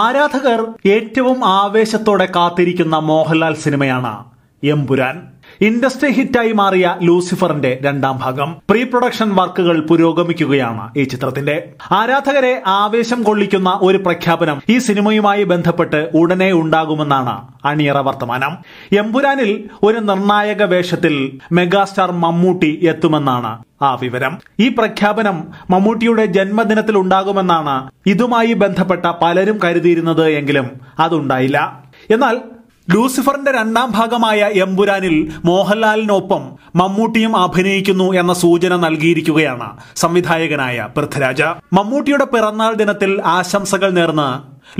ആരാധകർ ഏറ്റവും ആവേശത്തോടെ കാത്തിരിക്കുന്ന മോഹൻലാൽ സിനിമയാണ് എംപുരാൻ ഇൻഡസ്ട്രി ഹിറ്റായി മാറിയ ലൂസിഫറിന്റെ രണ്ടാം ഭാഗം പ്രീ പ്രൊഡക്ഷൻ വർക്കുകൾ പുരോഗമിക്കുകയാണ് ഈ ചിത്രത്തിന്റെ ആരാധകരെ ആവേശം കൊള്ളിക്കുന്ന ഒരു പ്രഖ്യാപനം ഈ സിനിമയുമായി ബന്ധപ്പെട്ട് ഉടനെ ഉണ്ടാകുമെന്നാണ് അണിയറ വർത്തമാനം എമ്പുരാനിൽ ഒരു നിർണായക വേഷത്തിൽ മെഗാസ്റ്റാർ മമ്മൂട്ടി എത്തുമെന്നാണ് ആ വിവരം ഈ പ്രഖ്യാപനം മമ്മൂട്ടിയുടെ ജന്മദിനത്തിൽ ഉണ്ടാകുമെന്നാണ് ഇതുമായി ബന്ധപ്പെട്ട പലരും കരുതിയിരുന്നത് എങ്കിലും അതുണ്ടായില്ല എന്നാൽ ലൂസിഫറിന്റെ രണ്ടാം ഭാഗമായ എംപുരാനിൽ മോഹൻലാലിനൊപ്പം മമ്മൂട്ടിയും അഭിനയിക്കുന്നു എന്ന സൂചന നൽകിയിരിക്കുകയാണ് സംവിധായകനായ പൃഥ്വിരാജ മമ്മൂട്ടിയുടെ പിറന്നാൾ ദിനത്തിൽ ആശംസകൾ നേർന്ന്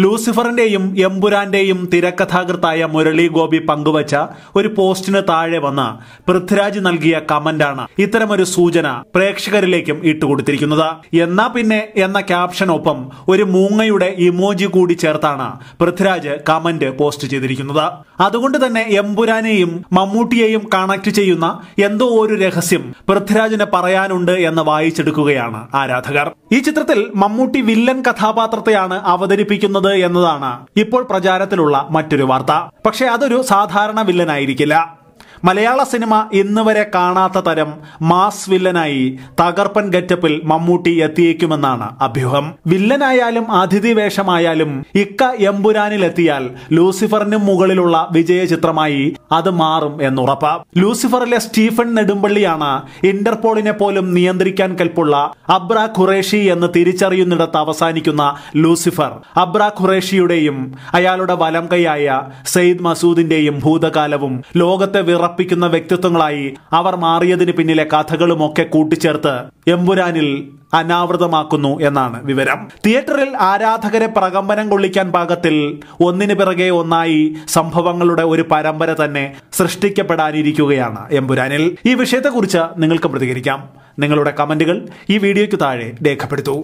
ലൂസിഫറിന്റെയും എംപുരാന്റെയും തിരക്കഥാകൃത്തായ മുരളി ഗോപി പങ്കുവച്ച ഒരു പോസ്റ്റിന് താഴെ വന്ന പൃഥ്വിരാജ് നൽകിയ കമന്റാണ് ഇത്തരമൊരു സൂചന പ്രേക്ഷകരിലേക്കും ഇട്ടുകൊടുത്തിരിക്കുന്നത് എന്നാ പിന്നെ എന്ന ക്യാപ്ഷനൊപ്പം ഒരു മൂങ്ങയുടെ ഇമോജി കൂടി ചേർത്താണ് പൃഥ്വിരാജ് കമന്റ് പോസ്റ്റ് ചെയ്തിരിക്കുന്നത് അതുകൊണ്ട് തന്നെ എംപുരാനെയും മമ്മൂട്ടിയെയും കണക്ട് ചെയ്യുന്ന എന്തോ ഒരു രഹസ്യം പൃഥ്വിരാജിന് പറയാനുണ്ട് എന്ന് വായിച്ചെടുക്കുകയാണ് ആരാധകർ ഈ ചിത്രത്തിൽ മമ്മൂട്ടി വില്ലൻ കഥാപാത്രത്തെയാണ് അവതരിപ്പിക്കുന്നത് ചെയ്യുന്നത് എന്നതാണ് ഇപ്പോൾ പ്രചാരത്തിലുള്ള മറ്റൊരു വാർത്ത പക്ഷേ അതൊരു സാധാരണ വില്ലനായിരിക്കില്ല മലയാള സിനിമ ഇന്ന് വരെ കാണാത്ത തരം മാസ് വില്ലനായി തകർപ്പൻ ഗെറ്റപ്പിൽ മമ്മൂട്ടി എത്തിയേക്കുമെന്നാണ് അഭ്യൂഹം വില്ലനായാലും അതിഥി വേഷമായാലും ഇക്ക എമ്പുരാനിലെത്തിയാൽ ലൂസിഫറിനും മുകളിലുള്ള വിജയ ചിത്രമായി അത് മാറും എന്നുറപ്പ് ലൂസിഫറിലെ സ്റ്റീഫൻ നെടുമ്പള്ളിയാണ് ഇന്റർപോളിനെ പോലും നിയന്ത്രിക്കാൻ കൽപ്പുള്ള അബ്ര ഖുറേഷി എന്ന് തിരിച്ചറിയുന്നിടത്ത് അവസാനിക്കുന്ന ലൂസിഫർ അബ്ര ഖുറേഷിയുടെയും അയാളുടെ വലം കൈയായ സെയ്ദ് മസൂദിന്റെയും ഭൂതകാലവും ലോകത്തെ വിറ ഉറപ്പിക്കുന്ന വ്യക്തിത്വങ്ങളായി അവർ മാറിയതിന് പിന്നിലെ കഥകളുമൊക്കെ കൂട്ടിച്ചേർത്ത് എമ്പുരാനിൽ അനാവൃതമാക്കുന്നു എന്നാണ് വിവരം തിയേറ്ററിൽ ആരാധകരെ പ്രകമ്പനം കൊള്ളിക്കാൻ പാകത്തിൽ ഒന്നിനു പിറകെ ഒന്നായി സംഭവങ്ങളുടെ ഒരു പരമ്പര തന്നെ സൃഷ്ടിക്കപ്പെടാനിരിക്കുകയാണ് എമ്പുരാനിൽ ഈ വിഷയത്തെക്കുറിച്ച് നിങ്ങൾക്ക് പ്രതികരിക്കാം നിങ്ങളുടെ കമന്റുകൾ ഈ വീഡിയോയ്ക്ക് താഴെ രേഖപ്പെടുത്തൂ